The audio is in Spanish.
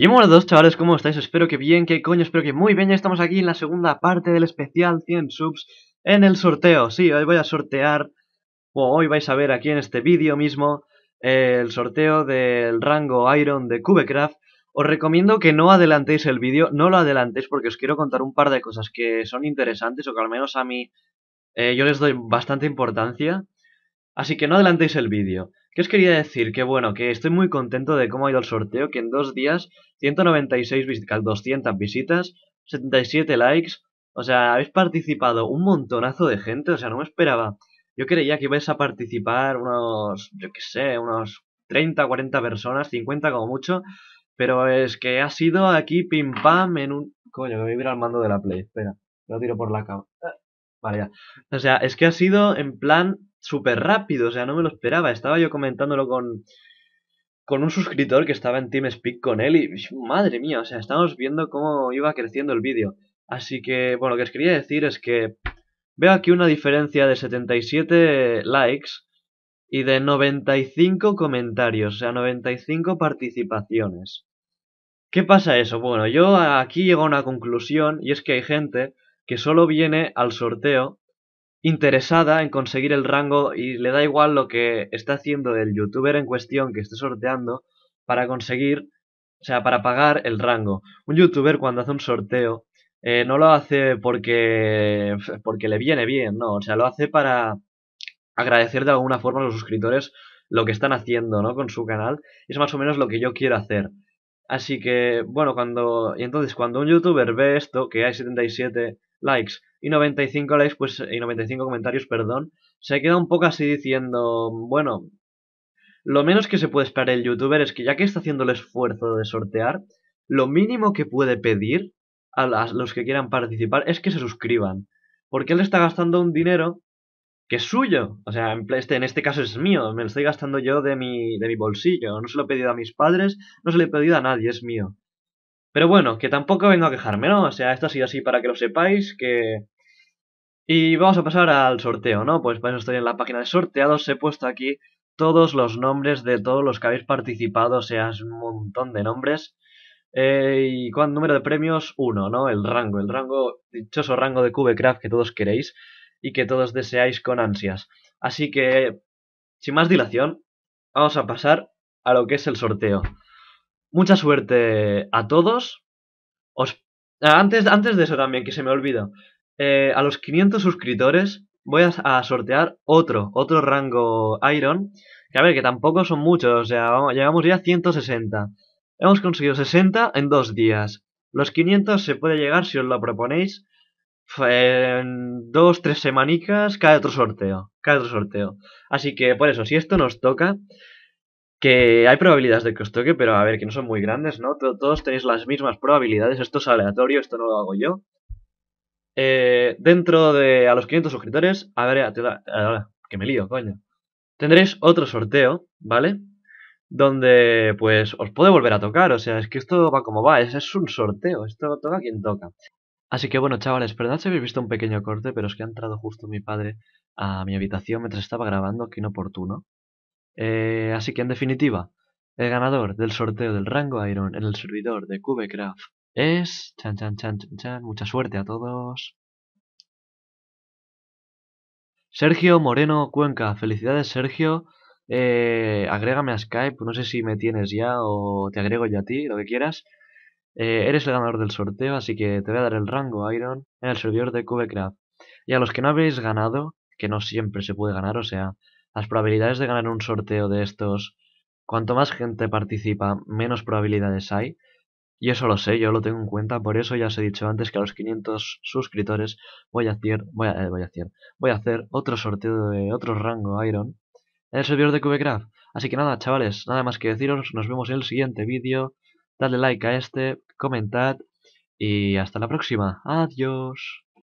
Y bueno, dos chavales, ¿cómo estáis? Espero que bien, que coño, espero que muy bien. Ya estamos aquí en la segunda parte del especial 100 subs en el sorteo. Sí, hoy voy a sortear, o hoy vais a ver aquí en este vídeo mismo, eh, el sorteo del rango Iron de Cubecraft. Os recomiendo que no adelantéis el vídeo, no lo adelantéis porque os quiero contar un par de cosas que son interesantes o que al menos a mí eh, yo les doy bastante importancia. Así que no adelantéis el vídeo. ¿Qué os quería decir? Que bueno, que estoy muy contento de cómo ha ido el sorteo, que en dos días 196 visitas, 200 visitas, 77 likes, o sea, habéis participado un montonazo de gente, o sea, no me esperaba. Yo creía que ibais a participar unos, yo qué sé, unos 30, 40 personas, 50 como mucho, pero es que ha sido aquí pim pam en un... Coño, me voy a ir al mando de la Play, espera, lo tiro por la cama. Vale, ya. O sea, es que ha sido en plan súper rápido, o sea, no me lo esperaba. Estaba yo comentándolo con, con un suscriptor que estaba en TeamSpeak con él y madre mía, o sea, estábamos viendo cómo iba creciendo el vídeo. Así que, bueno, lo que os quería decir es que veo aquí una diferencia de 77 likes y de 95 comentarios, o sea, 95 participaciones. ¿Qué pasa eso? Bueno, yo aquí llego a una conclusión y es que hay gente que solo viene al sorteo interesada en conseguir el rango y le da igual lo que está haciendo el youtuber en cuestión que esté sorteando para conseguir, o sea, para pagar el rango. Un youtuber cuando hace un sorteo eh, no lo hace porque, porque le viene bien, no, o sea, lo hace para agradecer de alguna forma a los suscriptores lo que están haciendo, ¿no? Con su canal. Es más o menos lo que yo quiero hacer. Así que, bueno, cuando... Y entonces, cuando un youtuber ve esto, que hay 77 likes y 95 likes, pues, y 95 comentarios, perdón, se queda un poco así diciendo, bueno, lo menos que se puede esperar el youtuber es que ya que está haciendo el esfuerzo de sortear, lo mínimo que puede pedir a los que quieran participar es que se suscriban. Porque él está gastando un dinero que es suyo. O sea, este, en, este caso es mío. Me lo estoy gastando yo de mi, de mi bolsillo. No se lo he pedido a mis padres, no se lo he pedido a nadie, es mío. Pero bueno, que tampoco vengo a quejarme, ¿no? O sea, esto ha sido así para que lo sepáis, que y vamos a pasar al sorteo, ¿no? Pues para eso estoy en la página de sorteados. He puesto aquí todos los nombres de todos los que habéis participado. O sea, es un montón de nombres. Eh, y cuán número de premios, uno, ¿no? El rango, el rango, dichoso rango de Cubecraft que todos queréis y que todos deseáis con ansias. Así que, sin más dilación, vamos a pasar a lo que es el sorteo. Mucha suerte a todos. Os... Ah, antes, antes de eso también, que se me olvido. Eh, a los 500 suscriptores voy a, sortear otro, otro rango Iron. Que a ver, que tampoco son muchos, o sea, llegamos ya a 160. Hemos conseguido 60 en dos días. Los 500 se puede llegar si os lo proponéis. En dos, tres semanicas, cada otro sorteo. Cada otro sorteo. Así que por eso, si esto nos toca, que hay probabilidades de que os toque, pero a ver, que no son muy grandes, ¿no? Todos tenéis las mismas probabilidades, esto es aleatorio, esto no lo hago yo. Eh, dentro de a los 500 suscriptores, a ver, eh, eh, que me lío, coño. Tendréis otro sorteo, ¿vale? Donde pues os puede volver a tocar, o sea, es que esto va como va, es, un sorteo, esto toca quien toca. Así que bueno, chavales, perdón si habéis visto un pequeño corte, pero es que ha entrado justo mi padre a mi habitación mientras estaba grabando, que inoportuno. así que en definitiva, el ganador del sorteo del rango Iron en el servidor de Cubecraft es... Chan, chan, chan, chan, Mucha suerte a todos. Sergio Moreno Cuenca. Felicidades, Sergio. Eh, agrégame a Skype. No sé si me tienes ya o te agrego yo a ti, lo que quieras. Eh, eres el ganador del sorteo, así que te voy a dar el rango Iron en el servidor de Cubecraft. Y a los que no habéis ganado, que no siempre se puede ganar, o sea, las probabilidades de ganar un sorteo de estos, cuanto más gente participa, menos probabilidades hay. Y eso lo sé, yo lo tengo en cuenta, por eso ya os he dicho antes que a los 500 suscriptores voy a hacer, voy a, eh, voy a hacer, otro sorteo de otro rango Iron en el servidor de Cubecraft Así que nada, chavales, nada más que deciros, nos vemos en el siguiente vídeo, dadle like a este, comentad y hasta la próxima. Adiós.